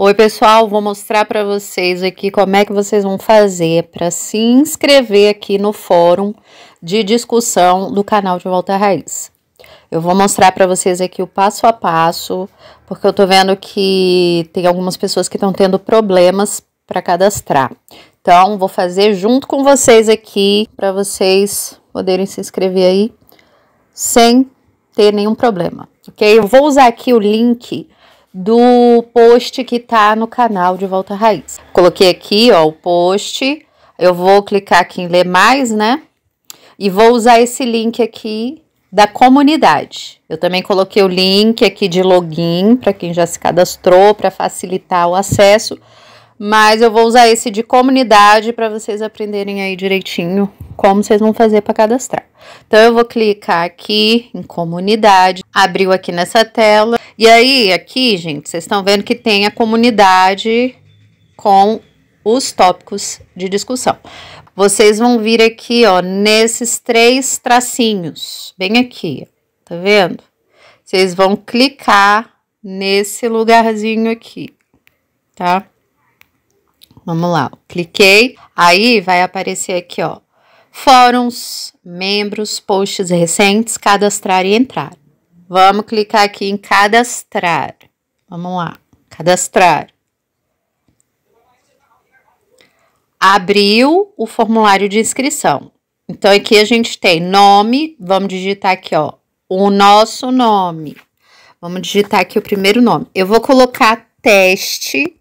Oi, pessoal, vou mostrar para vocês aqui como é que vocês vão fazer para se inscrever aqui no fórum de discussão do canal de Volta à Raiz. Eu vou mostrar para vocês aqui o passo a passo, porque eu tô vendo que tem algumas pessoas que estão tendo problemas para cadastrar. Então, vou fazer junto com vocês aqui para vocês poderem se inscrever aí sem ter nenhum problema, ok? Eu vou usar aqui o link do post que tá no canal de Volta Raiz. Coloquei aqui, ó, o post. Eu vou clicar aqui em ler mais, né? E vou usar esse link aqui da comunidade. Eu também coloquei o link aqui de login para quem já se cadastrou para facilitar o acesso, mas eu vou usar esse de comunidade para vocês aprenderem aí direitinho como vocês vão fazer para cadastrar. Então eu vou clicar aqui em comunidade, abriu aqui nessa tela e aí, aqui, gente, vocês estão vendo que tem a comunidade com os tópicos de discussão. Vocês vão vir aqui, ó, nesses três tracinhos, bem aqui, tá vendo? Vocês vão clicar nesse lugarzinho aqui, tá? Vamos lá, cliquei, aí vai aparecer aqui, ó, fóruns, membros, posts recentes, cadastrar e entrar. Vamos clicar aqui em cadastrar. Vamos lá, cadastrar. Abriu o formulário de inscrição. Então, aqui a gente tem nome, vamos digitar aqui, ó, o nosso nome. Vamos digitar aqui o primeiro nome. Eu vou colocar teste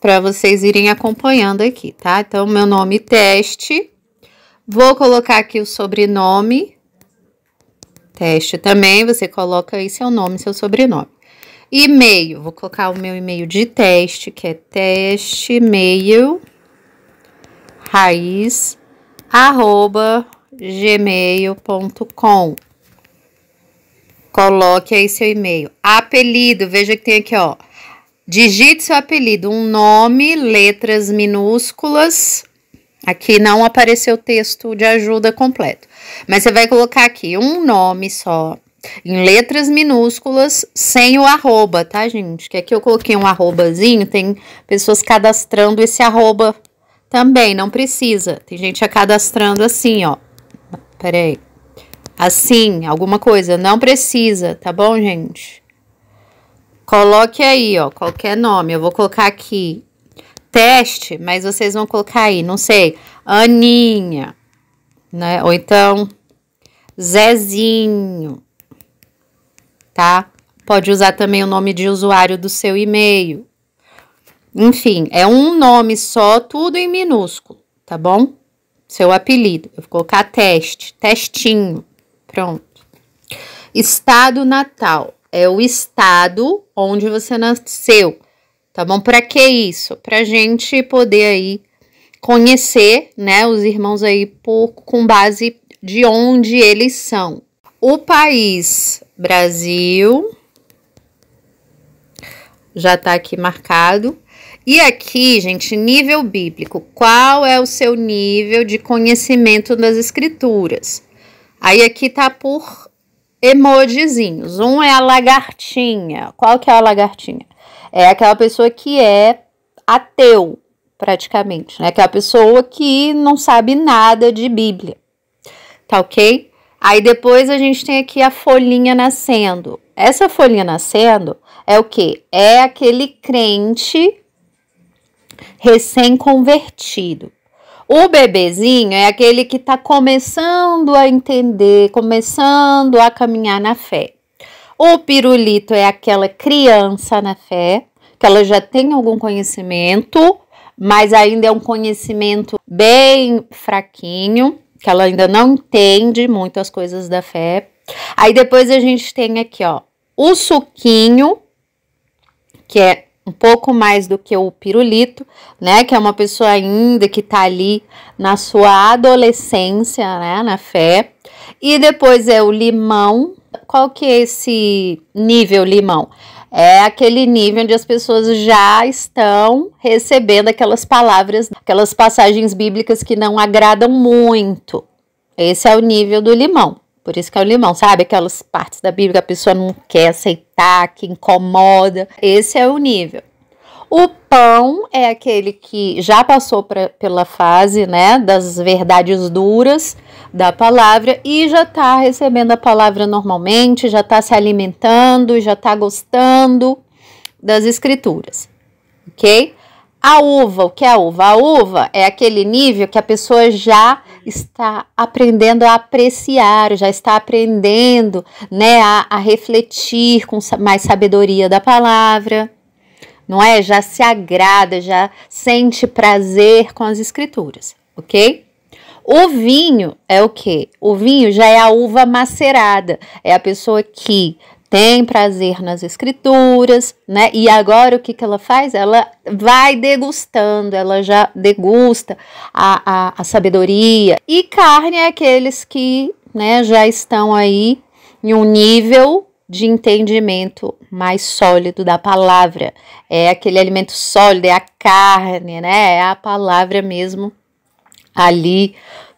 para vocês irem acompanhando aqui, tá? Então, meu nome teste. Vou colocar aqui o sobrenome. Teste também, você coloca aí seu nome, seu sobrenome. E-mail, vou colocar o meu e-mail de teste, que é teste e-mail raiz arroba gmail.com. Coloque aí seu e-mail. Apelido, veja que tem aqui, ó. Digite seu apelido, um nome, letras minúsculas. Aqui não apareceu o texto de ajuda completo. Mas você vai colocar aqui um nome só, em letras minúsculas, sem o arroba, tá, gente? Que aqui eu coloquei um arrobazinho, tem pessoas cadastrando esse arroba também, não precisa. Tem gente cadastrando assim, ó. Peraí. Assim, alguma coisa, não precisa, tá bom, gente? Coloque aí, ó, qualquer nome. Eu vou colocar aqui teste, mas vocês vão colocar aí, não sei, Aninha né? Ou então Zezinho, tá? Pode usar também o nome de usuário do seu e-mail. Enfim, é um nome só, tudo em minúsculo, tá bom? Seu apelido. Eu vou colocar teste, testinho. Pronto. Estado natal é o estado onde você nasceu, tá bom? Para que isso? Pra gente poder aí conhecer, né, os irmãos aí por, com base de onde eles são. O país Brasil já está aqui marcado. E aqui, gente, nível bíblico. Qual é o seu nível de conhecimento das escrituras? Aí aqui tá por emojizinhos. Um é a lagartinha. Qual que é a lagartinha? É aquela pessoa que é ateu, praticamente, né? Que é a pessoa que não sabe nada de Bíblia, tá ok? Aí depois a gente tem aqui a folhinha nascendo. Essa folhinha nascendo é o que? É aquele crente recém-convertido. O bebezinho é aquele que está começando a entender, começando a caminhar na fé. O pirulito é aquela criança na fé, que ela já tem algum conhecimento, mas ainda é um conhecimento bem fraquinho, que ela ainda não entende muito as coisas da fé. Aí depois a gente tem aqui, ó, o suquinho, que é um pouco mais do que o pirulito, né? Que é uma pessoa ainda que tá ali na sua adolescência, né? Na fé. E depois é o limão. Qual que é esse nível limão? é aquele nível onde as pessoas já estão recebendo aquelas palavras, aquelas passagens bíblicas que não agradam muito. Esse é o nível do limão. Por isso que é o limão, sabe? Aquelas partes da Bíblia que a pessoa não quer aceitar, que incomoda. Esse é o nível. O pão é aquele que já passou pra, pela fase, né, das verdades duras da palavra e já está recebendo a palavra normalmente, já está se alimentando, já está gostando das escrituras, ok? A uva, o que é a uva? A uva é aquele nível que a pessoa já está aprendendo a apreciar, já está aprendendo, né, a, a refletir com mais sabedoria da palavra não é? Já se agrada, já sente prazer com as escrituras, ok? O vinho é o que? O vinho já é a uva macerada, é a pessoa que tem prazer nas escrituras, né? E agora o que, que ela faz? Ela vai degustando, ela já degusta a, a, a sabedoria. E carne é aqueles que né, já estão aí em um nível de entendimento mais sólido da palavra. É aquele alimento sólido, é a carne, né? É a palavra mesmo ali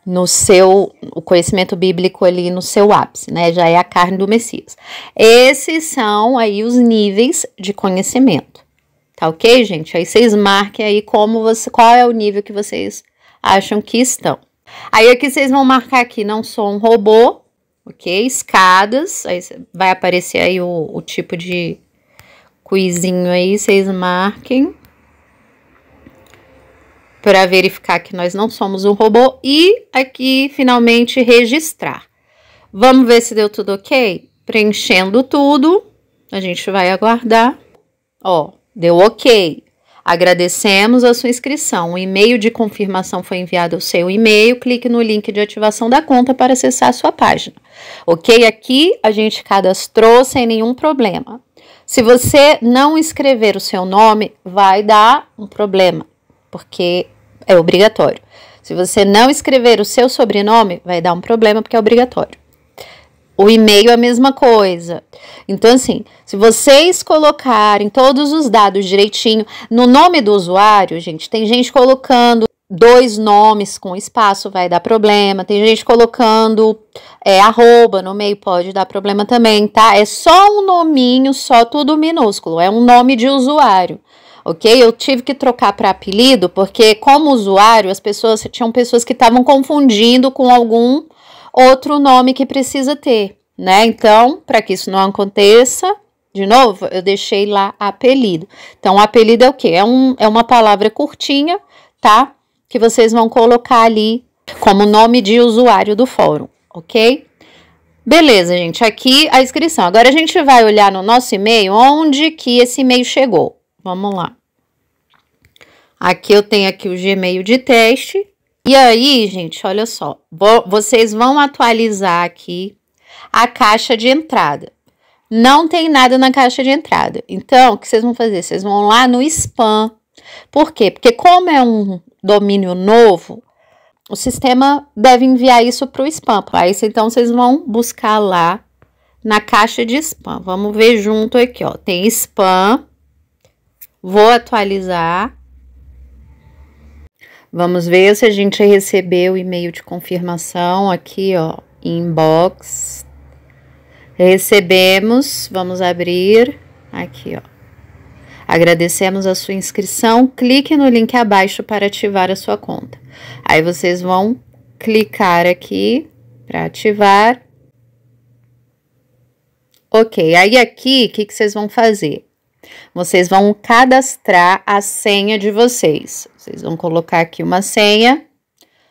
no seu o conhecimento bíblico ali no seu ápice, né? Já é a carne do Messias. Esses são aí os níveis de conhecimento. Tá OK, gente? Aí vocês marquem aí como você qual é o nível que vocês acham que estão. Aí aqui vocês vão marcar aqui, não sou um robô, ok? Escadas, aí vai aparecer aí o, o tipo de quizinho aí, vocês marquem para verificar que nós não somos um robô e aqui finalmente registrar. Vamos ver se deu tudo ok? Preenchendo tudo, a gente vai aguardar. Ó, deu ok. Agradecemos a sua inscrição. O e-mail de confirmação foi enviado ao seu e-mail. Clique no link de ativação da conta para acessar a sua página. Ok? Aqui a gente cadastrou sem nenhum problema. Se você não escrever o seu nome, vai dar um problema, porque é obrigatório. Se você não escrever o seu sobrenome, vai dar um problema, porque é obrigatório. O e-mail é a mesma coisa. Então, assim, se vocês colocarem todos os dados direitinho, no nome do usuário, gente, tem gente colocando dois nomes com espaço, vai dar problema. Tem gente colocando é, arroba no meio, pode dar problema também, tá? É só um nominho, só tudo minúsculo. É um nome de usuário ok? Eu tive que trocar para apelido porque, como usuário, as pessoas tinham pessoas que estavam confundindo com algum outro nome que precisa ter, né? Então, para que isso não aconteça, de novo, eu deixei lá apelido. Então, apelido é o quê? É, um, é uma palavra curtinha, tá? Que vocês vão colocar ali como nome de usuário do fórum, ok? Beleza, gente, aqui a inscrição. Agora a gente vai olhar no nosso e-mail onde que esse e-mail chegou. Vamos lá. Aqui eu tenho aqui o Gmail de teste, e aí, gente, olha só. Vocês vão atualizar aqui a caixa de entrada. Não tem nada na caixa de entrada. Então, o que vocês vão fazer? Vocês vão lá no spam. Por quê? Porque como é um domínio novo, o sistema deve enviar isso para o spam. Para isso, então, vocês vão buscar lá na caixa de spam. Vamos ver junto aqui, ó. Tem spam. Vou atualizar. Vamos ver se a gente recebeu o e-mail de confirmação aqui, ó, inbox. Recebemos, vamos abrir aqui, ó. Agradecemos a sua inscrição. Clique no link abaixo para ativar a sua conta. Aí vocês vão clicar aqui para ativar. Ok, aí aqui o que, que vocês vão fazer? vocês vão cadastrar a senha de vocês. Vocês vão colocar aqui uma senha,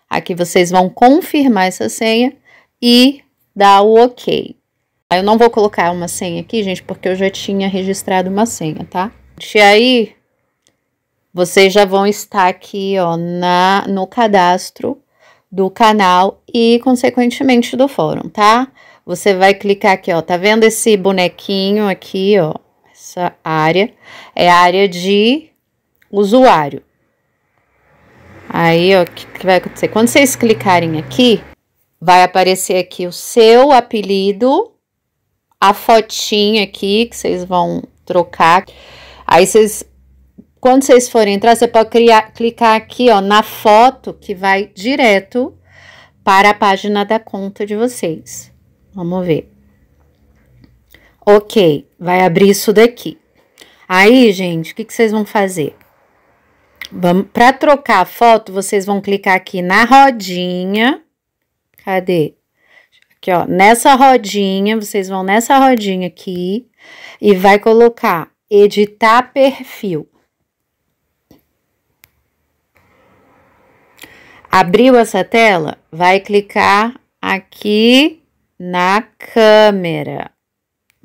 aqui vocês vão confirmar essa senha e dar o OK. Ah, eu não vou colocar uma senha aqui, gente, porque eu já tinha registrado uma senha, tá? E aí, vocês já vão estar aqui, ó, na, no cadastro do canal e, consequentemente, do fórum, tá? Você vai clicar aqui, ó, tá vendo esse bonequinho aqui, ó? Essa área é a área de usuário. Aí, ó, o que, que vai acontecer? Quando vocês clicarem aqui, vai aparecer aqui o seu apelido, a fotinha aqui que vocês vão trocar. Aí vocês quando vocês forem entrar, você pode criar, clicar aqui ó, na foto que vai direto para a página da conta de vocês. Vamos ver. Ok, vai abrir isso daqui. Aí, gente, o que, que vocês vão fazer? Para trocar a foto, vocês vão clicar aqui na rodinha. Cadê? Aqui, ó. Nessa rodinha, vocês vão nessa rodinha aqui e vai colocar editar perfil. Abriu essa tela? Vai clicar aqui na câmera.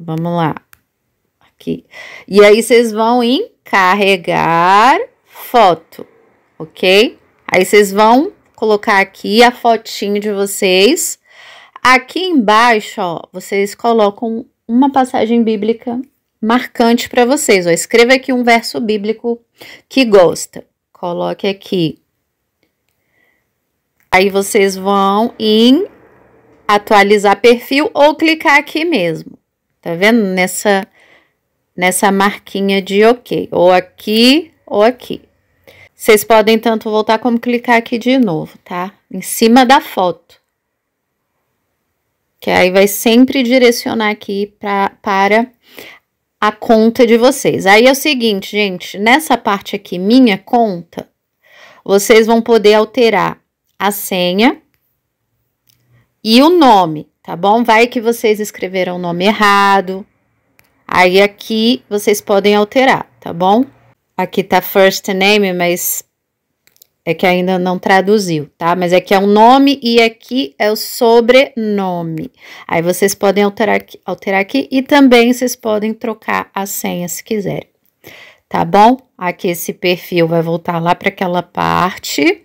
Vamos lá. Aqui. E aí, vocês vão em carregar foto, ok? Aí, vocês vão colocar aqui a fotinho de vocês. Aqui embaixo, ó, vocês colocam uma passagem bíblica marcante para vocês. Ó. Escreva aqui um verso bíblico que gosta. Coloque aqui. Aí vocês vão em atualizar perfil ou clicar aqui mesmo. Tá vendo? Nessa, nessa marquinha de OK. Ou aqui, ou aqui. Vocês podem tanto voltar como clicar aqui de novo, tá? Em cima da foto. Que aí vai sempre direcionar aqui pra, para a conta de vocês. Aí é o seguinte, gente. Nessa parte aqui, minha conta, vocês vão poder alterar a senha e o nome tá bom? Vai que vocês escreveram o nome errado. Aí aqui vocês podem alterar, tá bom? Aqui tá first name, mas é que ainda não traduziu, tá? Mas aqui é o é um nome e aqui é o sobrenome. Aí vocês podem alterar aqui, alterar aqui e também vocês podem trocar a senha se quiserem, tá bom? Aqui esse perfil vai voltar lá para aquela parte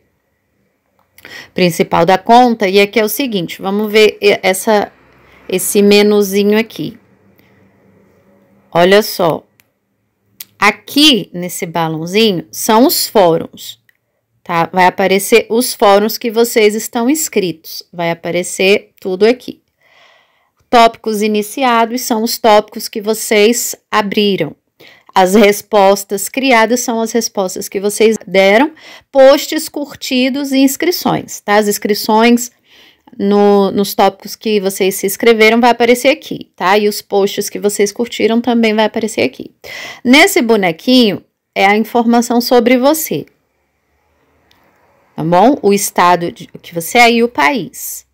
principal da conta. E aqui é o seguinte, vamos ver essa, esse menuzinho aqui. Olha só. Aqui, nesse balãozinho, são os fóruns, tá? Vai aparecer os fóruns que vocês estão inscritos. Vai aparecer tudo aqui. Tópicos iniciados são os tópicos que vocês abriram. As respostas criadas são as respostas que vocês deram, posts curtidos e inscrições, tá? As inscrições no, nos tópicos que vocês se inscreveram vai aparecer aqui, tá? E os posts que vocês curtiram também vai aparecer aqui. Nesse bonequinho é a informação sobre você, tá bom? O estado de, que você é e o país.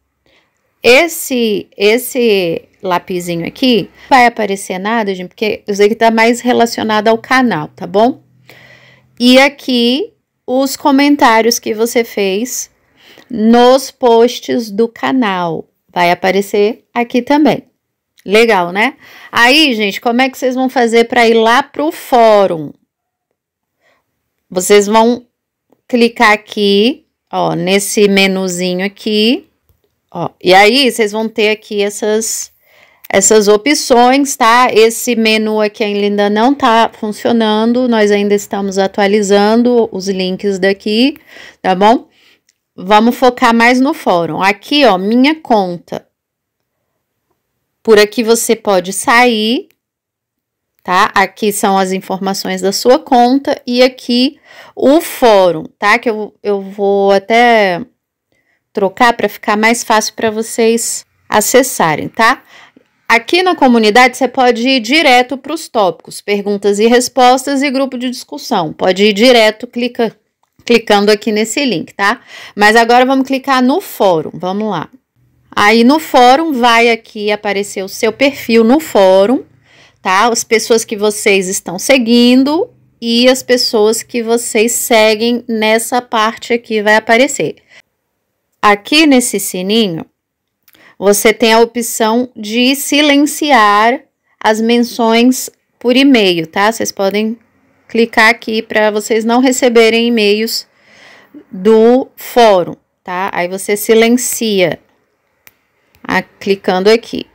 Esse, esse lapizinho aqui, vai aparecer nada, gente, porque eu sei que tá mais relacionado ao canal, tá bom? E aqui os comentários que você fez nos posts do canal. Vai aparecer aqui também. Legal, né? Aí, gente, como é que vocês vão fazer para ir lá para o fórum? Vocês vão clicar aqui, ó, nesse menuzinho aqui, ó. E aí, vocês vão ter aqui essas essas opções, tá? Esse menu aqui ainda não tá funcionando, nós ainda estamos atualizando os links daqui, tá bom? Vamos focar mais no fórum. Aqui, ó, minha conta. Por aqui você pode sair, tá? Aqui são as informações da sua conta e aqui o fórum, tá? Que eu, eu vou até trocar para ficar mais fácil para vocês acessarem, tá? Aqui na comunidade você pode ir direto para os tópicos, perguntas e respostas e grupo de discussão. Pode ir direto, clica, clicando aqui nesse link, tá? Mas agora vamos clicar no fórum. Vamos lá. Aí no fórum vai aqui aparecer o seu perfil no fórum, tá? As pessoas que vocês estão seguindo e as pessoas que vocês seguem nessa parte aqui vai aparecer. Aqui nesse sininho, você tem a opção de silenciar as menções por e-mail, tá? Vocês podem clicar aqui para vocês não receberem e-mails do fórum, tá? Aí você silencia a, clicando aqui.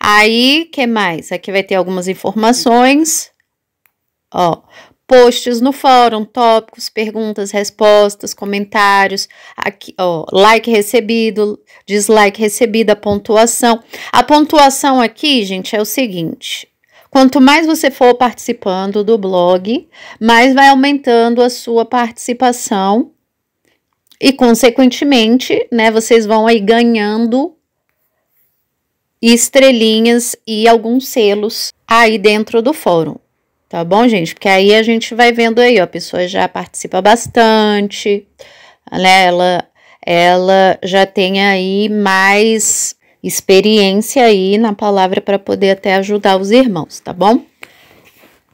Aí, que mais? Aqui vai ter algumas informações. Ó, posts no fórum, tópicos, perguntas, respostas, comentários, aqui, ó, like recebido, dislike recebido, a pontuação. A pontuação aqui, gente, é o seguinte: quanto mais você for participando do blog, mais vai aumentando a sua participação e, consequentemente, né, vocês vão aí ganhando estrelinhas e alguns selos aí dentro do fórum. Tá bom, gente? Porque aí a gente vai vendo aí, ó, a pessoa já participa bastante, né? Ela, ela já tem aí mais experiência aí na palavra para poder até ajudar os irmãos, tá bom?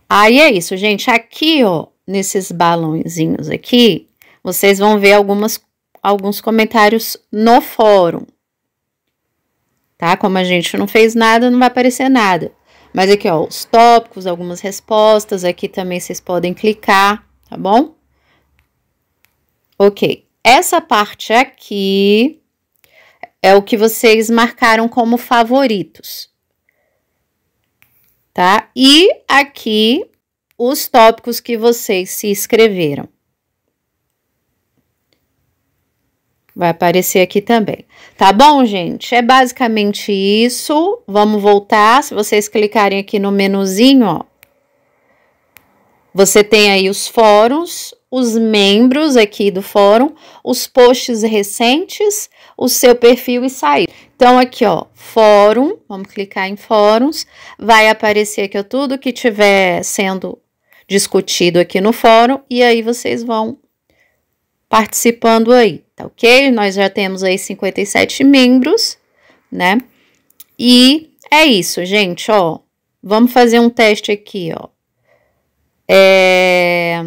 Aí é isso, gente. Aqui, ó, nesses balãozinhos aqui, vocês vão ver algumas, alguns comentários no fórum, tá? Como a gente não fez nada, não vai aparecer nada. Mas aqui, ó, os tópicos, algumas respostas, aqui também vocês podem clicar, tá bom? Ok, essa parte aqui é o que vocês marcaram como favoritos, tá? E aqui os tópicos que vocês se inscreveram. Vai aparecer aqui também. Tá bom, gente? É basicamente isso. Vamos voltar. Se vocês clicarem aqui no menuzinho, ó. Você tem aí os fóruns, os membros aqui do fórum, os posts recentes, o seu perfil e sair. Então, aqui, ó, fórum, vamos clicar em fóruns, vai aparecer aqui tudo que tiver sendo discutido aqui no fórum, e aí vocês vão participando aí, tá ok? Nós já temos aí 57 membros, né? E é isso, gente, ó. Vamos fazer um teste aqui, ó. É,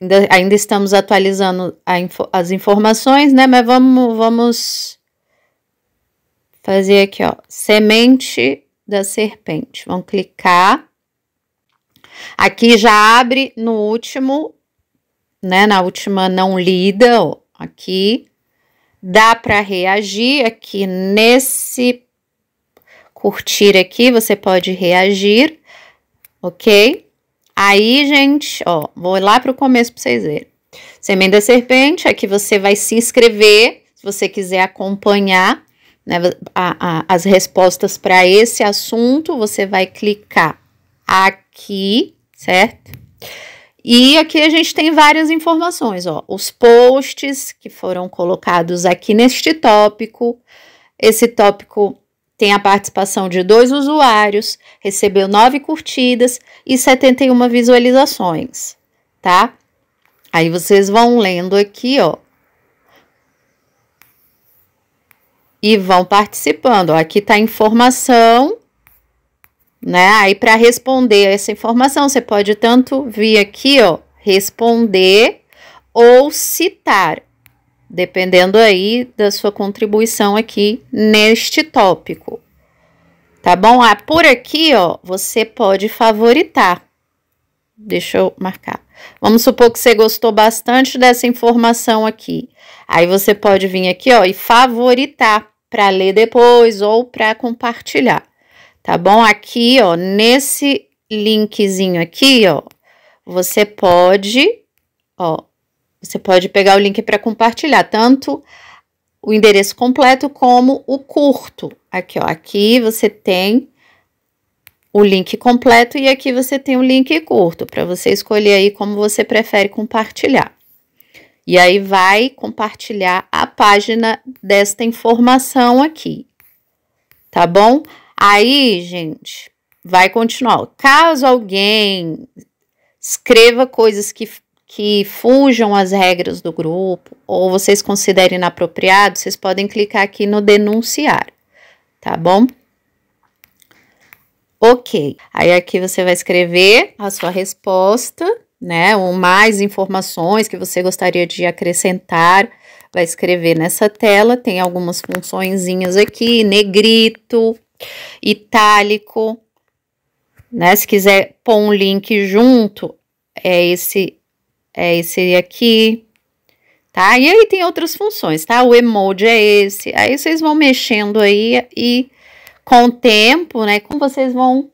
ainda, ainda, estamos atualizando info, as informações, né? Mas vamos, vamos fazer aqui, ó. Semente da serpente. Vamos clicar. Aqui já abre no último né, na última não lida, aqui, dá para reagir aqui nesse curtir aqui, você pode reagir, ok? Aí, gente, ó, vou lá para o começo para vocês verem. semenda serpente, aqui você vai se inscrever, se você quiser acompanhar né, a, a, as respostas para esse assunto, você vai clicar aqui, certo? E aqui a gente tem várias informações, ó, os posts que foram colocados aqui neste tópico. Esse tópico tem a participação de dois usuários, recebeu nove curtidas e 71 visualizações, tá? Aí vocês vão lendo aqui, ó. E vão participando. aqui tá a informação né? Aí para responder essa informação, você pode tanto vir aqui, ó, responder ou citar, dependendo aí da sua contribuição aqui neste tópico. Tá bom? Ah, por aqui, ó, você pode favoritar. Deixa eu marcar. Vamos supor que você gostou bastante dessa informação aqui. Aí você pode vir aqui, ó, e favoritar para ler depois ou para compartilhar tá bom? Aqui, ó, nesse linkzinho aqui, ó, você pode, ó, você pode pegar o link para compartilhar, tanto o endereço completo como o curto. Aqui, ó, aqui você tem o link completo e aqui você tem o link curto para você escolher aí como você prefere compartilhar. E aí vai compartilhar a página desta informação aqui. Tá bom? Aí, gente, vai continuar. Caso alguém escreva coisas que, que fujam as regras do grupo ou vocês considerem inapropriado, vocês podem clicar aqui no denunciar, tá bom? Ok. Aí aqui você vai escrever a sua resposta, né? Ou mais informações que você gostaria de acrescentar. Vai escrever nessa tela, tem algumas funções aqui, negrito, itálico, né? Se quiser pôr um link junto, é esse, é esse aqui, tá? E aí tem outras funções, tá? O emoji é esse. Aí vocês vão mexendo aí e com o tempo, né? Como vocês vão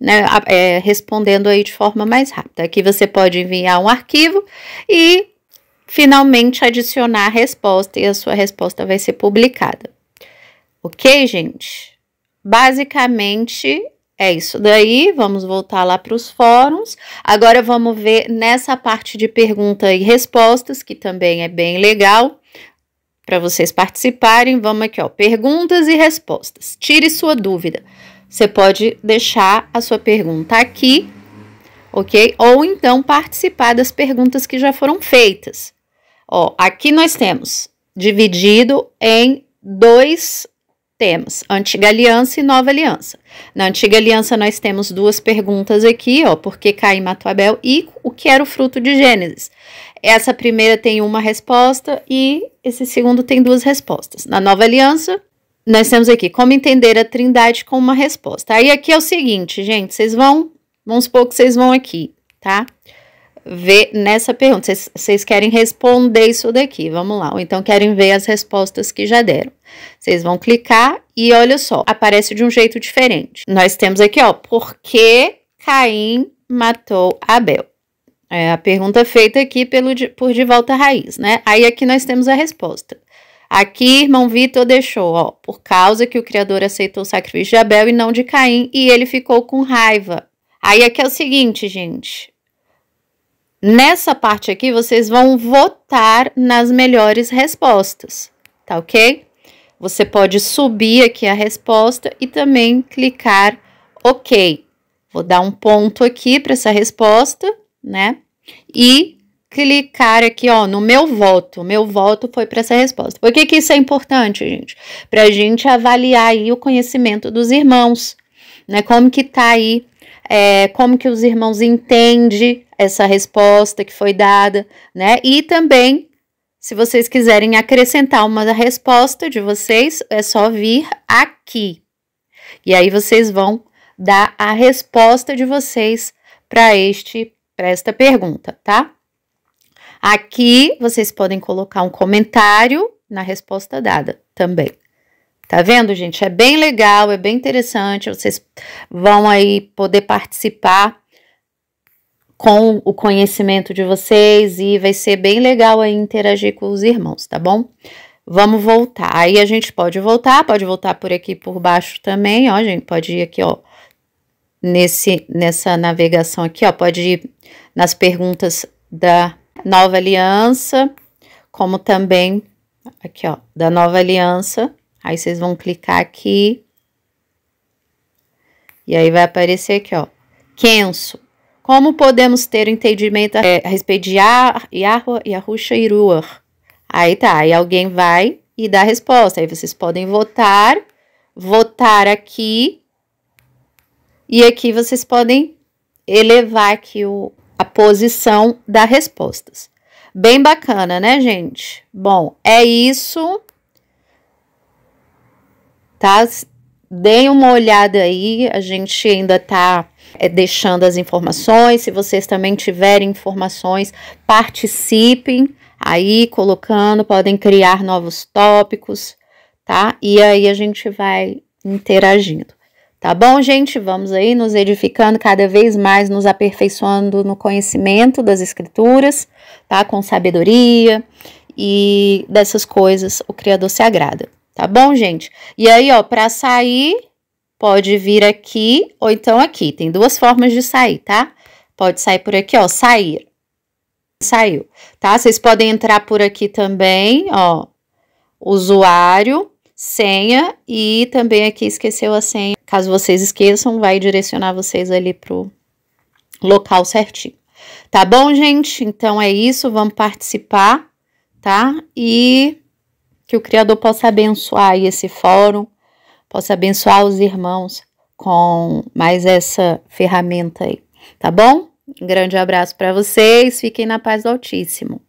né, é, respondendo aí de forma mais rápida. Aqui você pode enviar um arquivo e finalmente adicionar a resposta e a sua resposta vai ser publicada. Ok, gente? Basicamente é isso daí. Vamos voltar lá para os fóruns. Agora vamos ver nessa parte de pergunta e respostas, que também é bem legal para vocês participarem. Vamos aqui, ó, perguntas e respostas. Tire sua dúvida. Você pode deixar a sua pergunta aqui, ok? Ou então participar das perguntas que já foram feitas. Ó, aqui nós temos dividido em dois temos Antiga Aliança e Nova Aliança. Na Antiga Aliança, nós temos duas perguntas aqui, ó, por que Caim matou Abel e o que era o fruto de Gênesis. Essa primeira tem uma resposta e esse segundo tem duas respostas. Na Nova Aliança, nós temos aqui como entender a trindade com uma resposta. Aí aqui é o seguinte, gente, vocês vão, vamos supor que vocês vão aqui, tá? ver nessa pergunta. Vocês querem responder isso daqui, vamos lá. Ou então querem ver as respostas que já deram. Vocês vão clicar e olha só, aparece de um jeito diferente. Nós temos aqui, ó, por que Caim matou Abel? É a pergunta feita aqui pelo, por De Volta à Raiz, né? Aí aqui nós temos a resposta. Aqui, irmão Vitor deixou, ó, por causa que o Criador aceitou o sacrifício de Abel e não de Caim, e ele ficou com raiva. Aí aqui é o seguinte, gente. Nessa parte aqui, vocês vão votar nas melhores respostas, tá ok? Você pode subir aqui a resposta e também clicar OK. Vou dar um ponto aqui para essa resposta, né? E clicar aqui, ó, no meu voto. meu voto foi para essa resposta. Por que, que isso é importante, gente? Para a gente avaliar aí o conhecimento dos irmãos, né? Como que tá aí é, como que os irmãos entendem essa resposta que foi dada, né? E também, se vocês quiserem acrescentar uma resposta de vocês, é só vir aqui. E aí vocês vão dar a resposta de vocês para este para esta pergunta, tá? Aqui vocês podem colocar um comentário na resposta dada também. Tá vendo, gente? É bem legal, é bem interessante. Vocês vão aí poder participar com o conhecimento de vocês e vai ser bem legal aí interagir com os irmãos, tá bom? Vamos voltar. Aí a gente pode voltar, pode voltar por aqui por baixo também, ó, gente, pode ir aqui, ó, nesse nessa navegação aqui, ó, pode ir nas perguntas da Nova Aliança, como também aqui, ó, da Nova Aliança Aí vocês vão clicar aqui. E aí vai aparecer aqui, ó. Kenso. Como podemos ter entendimento a, é, a respeito de Yahua e Iruar Aí tá, aí alguém vai e dá a resposta. Aí vocês podem votar, votar aqui. E aqui vocês podem elevar aqui o, a posição das respostas. Bem bacana, né, gente? Bom, é isso tá? Deem uma olhada aí, a gente ainda tá é, deixando as informações. Se vocês também tiverem informações, participem aí, colocando, podem criar novos tópicos, tá? E aí a gente vai interagindo. Tá bom, gente? Vamos aí nos edificando cada vez mais, nos aperfeiçoando no conhecimento das escrituras, tá? Com sabedoria e dessas coisas o Criador se agrada. Tá bom, gente? E aí, ó, para sair, pode vir aqui ou então aqui. Tem duas formas de sair, tá? Pode sair por aqui, ó, sair. Saiu, tá? Vocês podem entrar por aqui também, ó, usuário, senha e também aqui esqueceu a senha. Caso vocês esqueçam, vai direcionar vocês ali pro local certinho. Tá bom, gente? Então é isso, vamos participar, tá? E que o Criador possa abençoar esse fórum, possa abençoar os irmãos com mais essa ferramenta aí, tá bom? Um grande abraço para vocês, fiquem na paz do Altíssimo.